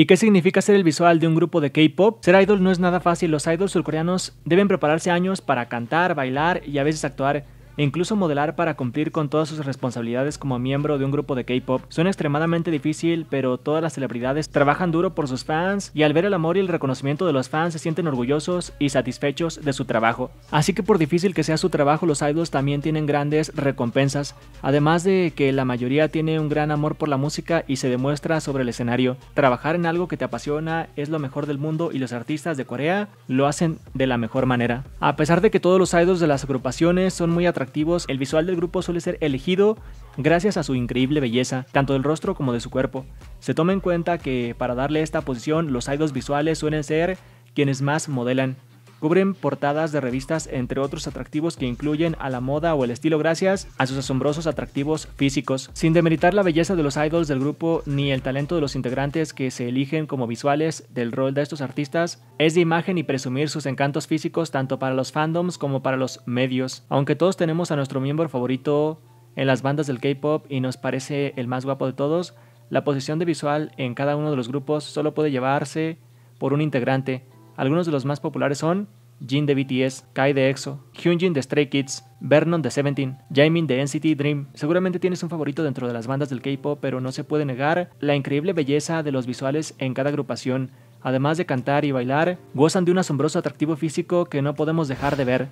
¿Y qué significa ser el visual de un grupo de K-pop? Ser idol no es nada fácil. Los idols surcoreanos deben prepararse años para cantar, bailar y a veces actuar e incluso modelar para cumplir con todas sus responsabilidades como miembro de un grupo de K-pop suena extremadamente difícil, pero todas las celebridades trabajan duro por sus fans y al ver el amor y el reconocimiento de los fans se sienten orgullosos y satisfechos de su trabajo. Así que por difícil que sea su trabajo, los idols también tienen grandes recompensas, además de que la mayoría tiene un gran amor por la música y se demuestra sobre el escenario. Trabajar en algo que te apasiona es lo mejor del mundo y los artistas de Corea lo hacen de la mejor manera. A pesar de que todos los idols de las agrupaciones son muy atractivos, el visual del grupo suele ser elegido gracias a su increíble belleza, tanto del rostro como de su cuerpo. Se toma en cuenta que para darle esta posición los idols visuales suelen ser quienes más modelan. Cubren portadas de revistas, entre otros atractivos que incluyen a la moda o el estilo gracias a sus asombrosos atractivos físicos, sin demeritar la belleza de los idols del grupo ni el talento de los integrantes que se eligen como visuales del rol de estos artistas, es de imagen y presumir sus encantos físicos tanto para los fandoms como para los medios, aunque todos tenemos a nuestro miembro favorito en las bandas del K-pop y nos parece el más guapo de todos, la posición de visual en cada uno de los grupos solo puede llevarse por un integrante, algunos de los más populares son Jin de BTS, Kai de EXO, Hyunjin de Stray Kids, Vernon de Seventeen, Jaemin de NCT Dream. Seguramente tienes un favorito dentro de las bandas del K-pop, pero no se puede negar la increíble belleza de los visuales en cada agrupación. Además de cantar y bailar, gozan de un asombroso atractivo físico que no podemos dejar de ver.